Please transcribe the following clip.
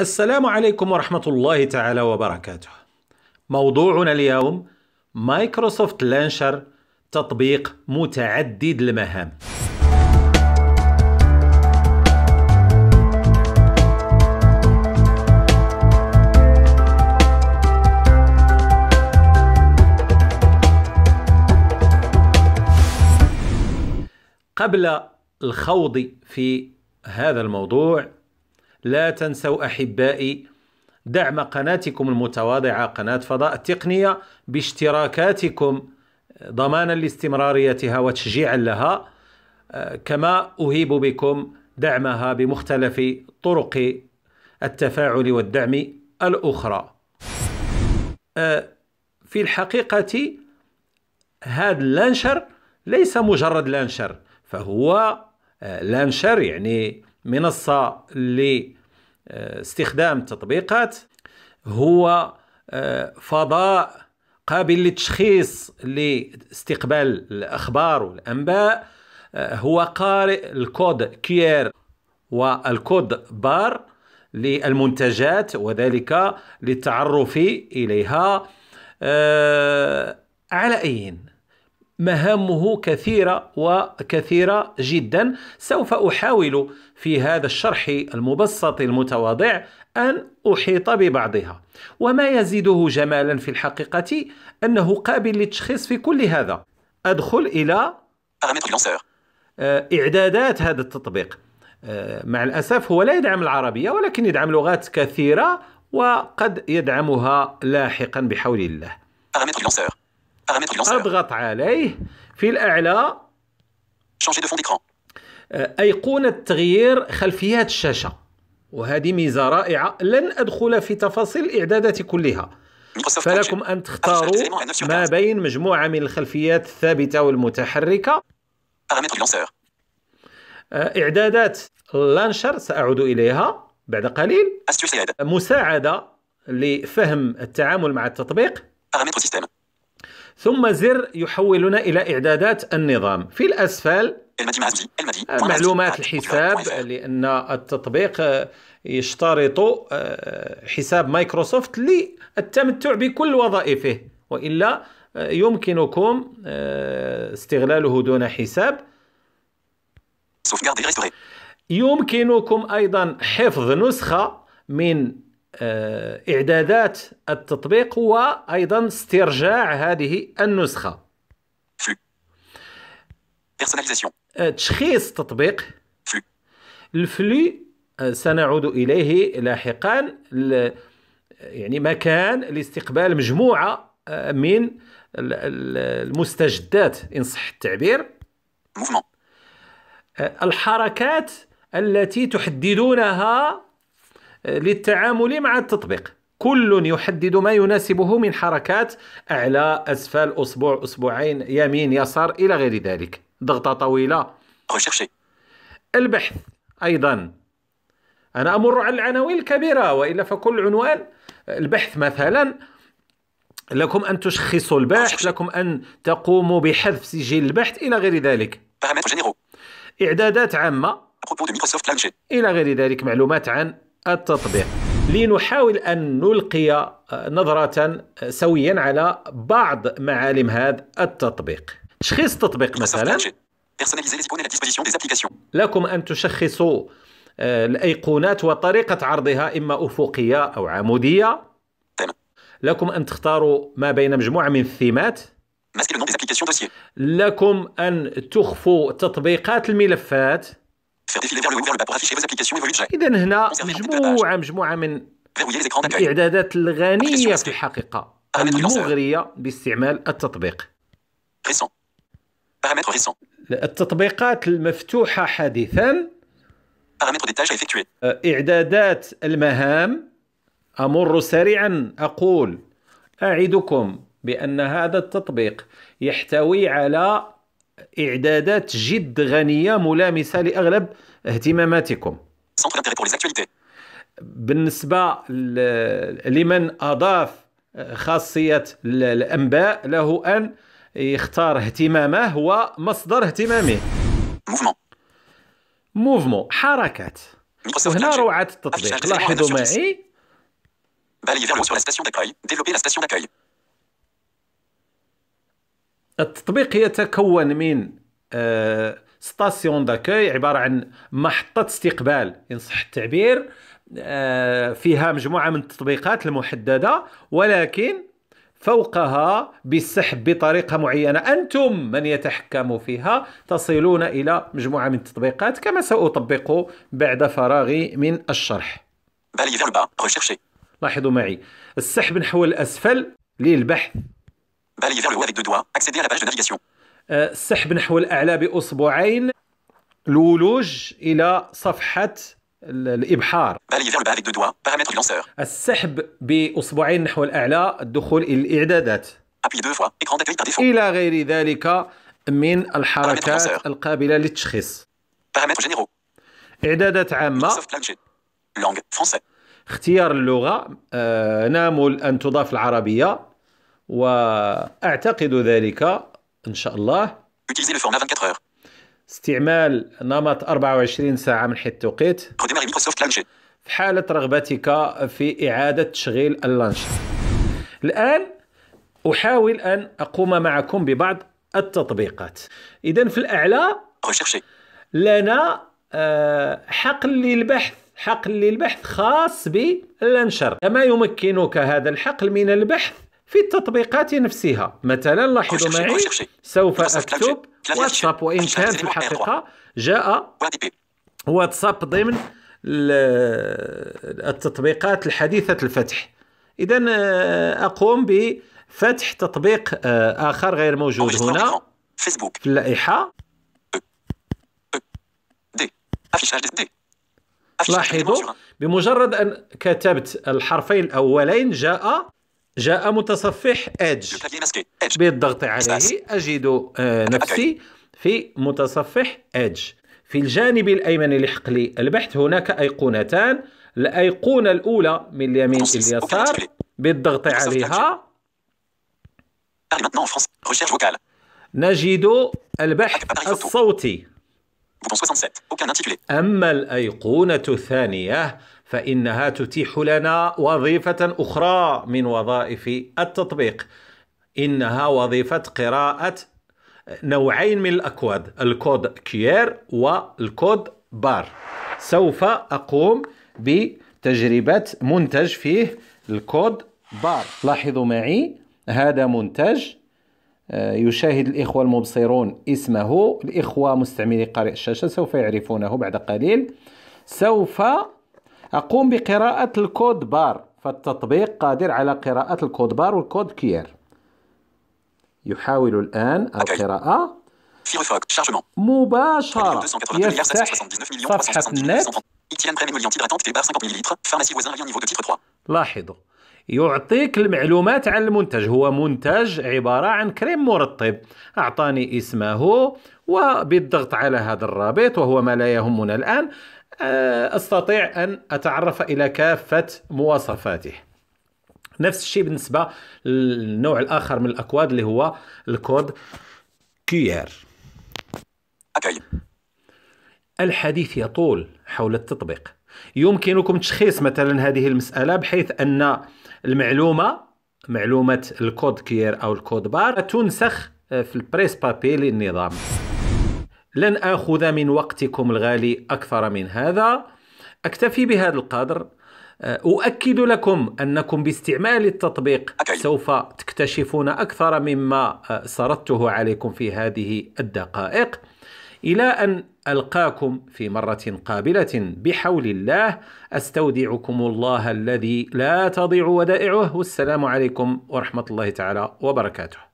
السلام عليكم ورحمة الله تعالى وبركاته. موضوعنا اليوم مايكروسوفت لانشر تطبيق متعدد المهام. قبل الخوض في هذا الموضوع لا تنسوا أحبائي دعم قناتكم المتواضعة قناة فضاء التقنية باشتراكاتكم ضمانا لاستمراريتها وتشجيعا لها آه، كما أهيب بكم دعمها بمختلف طرق التفاعل والدعم الأخرى آه، في الحقيقة هذا اللانشر ليس مجرد لانشر فهو آه، لانشر يعني منصة ل استخدام تطبيقات هو آه، فضاء قابل للتشخيص لاستقبال الاخبار والانباء آه، هو قارئ الكود كير والكود بار للمنتجات وذلك للتعرف اليها آه، على اي مهامه كثيرة وكثيرة جدا سوف أحاول في هذا الشرح المبسط المتواضع أن أحيط ببعضها وما يزيده جمالا في الحقيقة أنه قابل للتشخيص في كل هذا أدخل إلى آه، إعدادات هذا التطبيق آه، مع الأسف هو لا يدعم العربية ولكن يدعم لغات كثيرة وقد يدعمها لاحقا بحول الله أضغط عليه في الأعلى آه، أيقونة تغيير خلفيات الشاشة وهذه ميزة رائعة لن أدخل في تفاصيل الإعدادات كلها فلكم أن تختاروا ما بين مجموعة من الخلفيات الثابتة والمتحركة آه، إعدادات لانشر سأعود إليها بعد قليل مساعدة لفهم التعامل مع التطبيق ثم زر يحولنا إلى إعدادات النظام في الأسفل معلومات الحساب لأن التطبيق يشترط آه، حساب مايكروسوفت للتمتع بكل وظائفه وإلا آه، يمكنكم آه، استغلاله دون حساب يمكنكم أيضا حفظ نسخة من آه، إعدادات التطبيق هو أيضا استرجاع هذه النسخة آه، تشخيص تطبيق الفلي آه، سنعود إليه لاحقا يعني مكان لاستقبال مجموعة من المستجدات إن صح التعبير الحركات التي تحددونها للتعامل مع التطبيق كل يحدد ما يناسبه من حركات أعلى أسفل أسبوع أسبوعين يمين يسار إلى غير ذلك ضغطة طويلة البحث أيضا أنا أمر على العناوين الكبيرة وإلا فكل عنوان البحث مثلا لكم أن تشخصوا البحث لكم أن تقوموا بحذف سجل البحث إلى غير ذلك إعدادات عامة إلى غير ذلك معلومات عن التطبيق لنحاول أن نلقي آه، نظرة آه، سويا على بعض معالم هذا التطبيق تشخيص التطبيق مثلا لكم أن تشخصوا آه، الأيقونات وطريقة عرضها إما أفقية أو عمودية لكم أن تختاروا ما بين مجموعة من الثيمات لكم أن تخفوا تطبيقات الملفات إذا هنا مجموعة مجموعة من الإعدادات الغنية في الحقيقة المغرية باستعمال التطبيق التطبيقات المفتوحة حديثا أه، إعدادات المهام أمر سريعا أقول أعدكم بأن هذا التطبيق يحتوي على إعدادات جد غنية ملامسة لأغلب اهتماماتكم بالنسبة لمن أضاف خاصية الأنباء له أن يختار اهتمامه ومصدر اهتمامه موفمون حركات هنا روعة التطبيق لاحظوا معي التطبيق يتكون من آه، ستاسيون داكوي عباره عن محطه استقبال ان صح التعبير آه، فيها مجموعه من التطبيقات المحدده ولكن فوقها بالسحب بطريقه معينه انتم من يتحكم فيها تصلون الى مجموعه من التطبيقات كما ساطبق بعد فراغي من الشرح لاحظوا معي السحب نحو الاسفل للبحث balayer vers le haut avec deux doigts, accéder à la page de navigation. السحب نحو الأعلى بأصبعين الولوج إلى صفحة الابحار السحب باصبعين نحو الاعلى الدخول الى الاعدادات الى غير ذلك من الحركات القابله للتشخيص اعدادات عامه اختيار اللغه نامل ان تضاف العربيه واعتقد ذلك ان شاء الله استعمال نمط 24 ساعه من حيث التوقيت في حاله رغبتك في اعاده تشغيل اللانش الان احاول ان اقوم معكم ببعض التطبيقات اذا في الاعلى لنا آه، حقل للبحث حقل للبحث خاص بالنشر كما يمكنك هذا الحقل من البحث في التطبيقات نفسها مثلا لاحظوا معي سوف اكتب واتساب وان كان في الحقيقه جاء واتساب ضمن التطبيقات الحديثه الفتح اذا آه، اقوم بفتح تطبيق آه، اخر غير موجود هنا فيسبوك في اللائحه لاحظوا بمجرد ان كتبت الحرفين الاولين جاء جاء متصفح ادج بالضغط عليه أجد آه، نفسي في متصفح ادج في الجانب الأيمن لي البحث هناك أيقونتان الأيقونة الأولى من اليمين إلى اليسار بالضغط عليها نجد البحث الصوتي أما الأيقونة الثانية فانها تتيح لنا وظيفه اخرى من وظائف التطبيق انها وظيفه قراءه نوعين من الاكواد الكود كيير والكود بار سوف اقوم بتجربه منتج فيه الكود بار لاحظوا معي هذا منتج آه، يشاهد الإخوة المبصرون اسمه الإخوة مستعملي قارئ الشاشة سوف يعرفونه بعد قليل سوف أقوم بقراءة الكود بار فالتطبيق قادر على قراءة الكود بار والكود كير يحاول الآن القراءة مباشرة يفتح صفحة النت لاحظوا يعطيك المعلومات عن المنتج هو منتج عبارة عن كريم مرطب أعطاني اسمه وبالضغط على هذا الرابط وهو ما لا يهمنا الآن آه، استطيع ان اتعرف الى كافه مواصفاته نفس الشيء بالنسبه للنوع الاخر من الاكواد اللي هو الكود كيير الحديث يطول حول التطبيق يمكنكم تشخيص مثلا هذه المساله بحيث ان المعلومه معلومه الكود كيير او الكود بار تنسخ في البريس بابي للنظام لن آخذ من وقتكم الغالي أكثر من هذا أكتفي بهذا القدر آه، أؤكد لكم أنكم باستعمال التطبيق سوف تكتشفون أكثر مما آه، سردته عليكم في هذه الدقائق إلى أن ألقاكم في مرة قابلة بحول الله أستودعكم الله الذي لا تضيع ودائعه والسلام عليكم ورحمة الله تعالى وبركاته